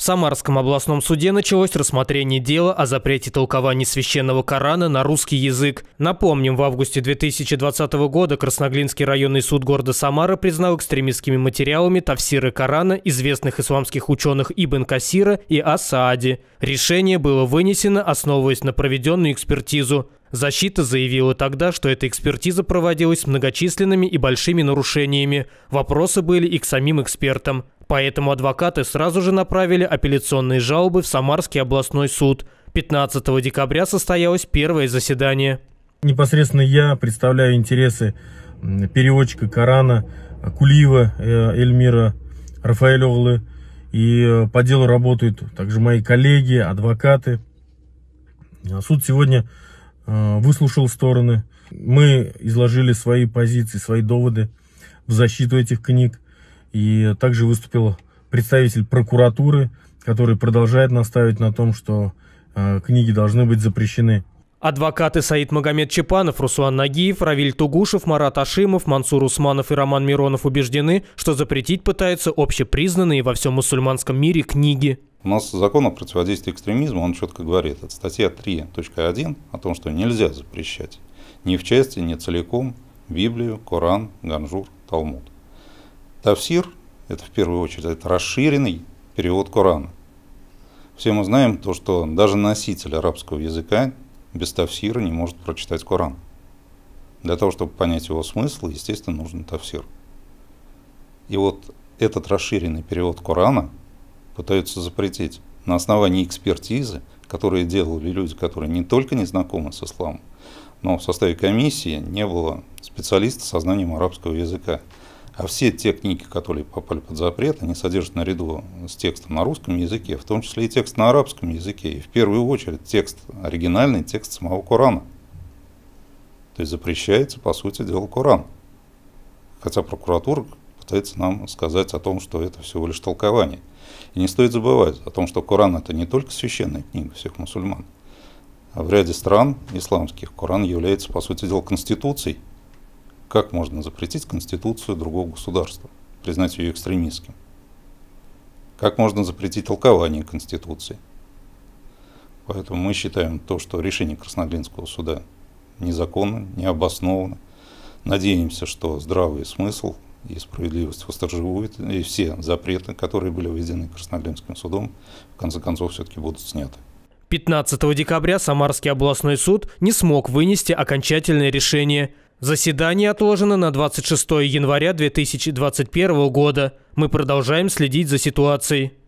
В Самарском областном суде началось рассмотрение дела о запрете толкования священного Корана на русский язык. Напомним, в августе 2020 года Красноглинский районный суд города Самара признал экстремистскими материалами тафсиры Корана известных исламских ученых Ибн Касира и Асаади. Решение было вынесено, основываясь на проведенную экспертизу. Защита заявила тогда, что эта экспертиза проводилась с многочисленными и большими нарушениями. Вопросы были и к самим экспертам. Поэтому адвокаты сразу же направили апелляционные жалобы в Самарский областной суд. 15 декабря состоялось первое заседание. Непосредственно я представляю интересы переводчика Корана э, Кулиева э, Эльмира Рафаэлевлы. И э, по делу работают также мои коллеги, адвокаты. А суд сегодня выслушал стороны. Мы изложили свои позиции, свои доводы в защиту этих книг. И также выступил представитель прокуратуры, который продолжает настаивать на том, что э, книги должны быть запрещены. Адвокаты Саид Магомед Чепанов, Руслан Нагиев, Равиль Тугушев, Марат Ашимов, Мансур Усманов и Роман Миронов убеждены, что запретить пытаются общепризнанные во всем мусульманском мире книги. У нас закон о противодействии экстремизму, он четко говорит, это статья 3.1 о том, что нельзя запрещать ни в части, ни целиком Библию, Коран, Ганжур, Талмуд. Тавсир – это в первую очередь это расширенный перевод Корана. Все мы знаем то, что даже носитель арабского языка без тавсира не может прочитать Коран. Для того, чтобы понять его смысл, естественно, нужен тавсир. И вот этот расширенный перевод Корана пытаются запретить на основании экспертизы, которые делали люди, которые не только не знакомы с исламом, но в составе комиссии не было специалиста со знанием арабского языка. А все те книги, которые попали под запрет, они содержат наряду с текстом на русском языке, в том числе и текст на арабском языке, и в первую очередь текст, оригинальный текст самого Корана. То есть запрещается, по сути дела, Коран. Хотя прокуратура пытается нам сказать о том, что это всего лишь толкование. И не стоит забывать о том, что Коран это не только священная книга всех мусульман, а в ряде стран исламских Коран является, по сути дела, конституцией как можно запретить конституцию другого государства, признать ее экстремистским? Как можно запретить толкование конституции? Поэтому мы считаем то, что решение Красноглинского суда незаконно, необоснованно. Надеемся, что здравый смысл и справедливость восторжевует, и все запреты, которые были введены Красноглинским судом, в конце концов все-таки будут сняты. 15 декабря Самарский областной суд не смог вынести окончательное решение. Заседание отложено на 26 января 2021 года. Мы продолжаем следить за ситуацией.